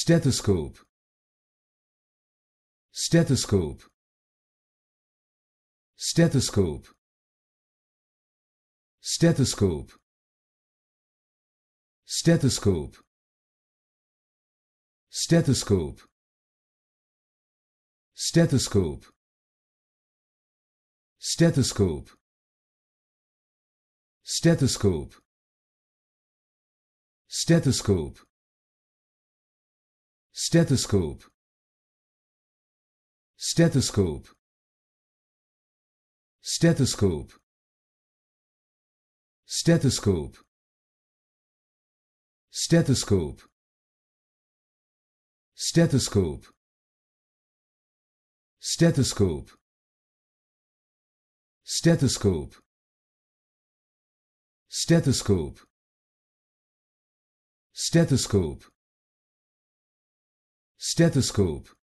stethoscope stethoscope stethoscope stethoscope stethoscope stethoscope stethoscope stethoscope stethoscope stethoscope stethoscope stethoscope stethoscope stethoscope stethoscope stethoscope stethoscope stethoscope stethoscope stethoscope Stethoscope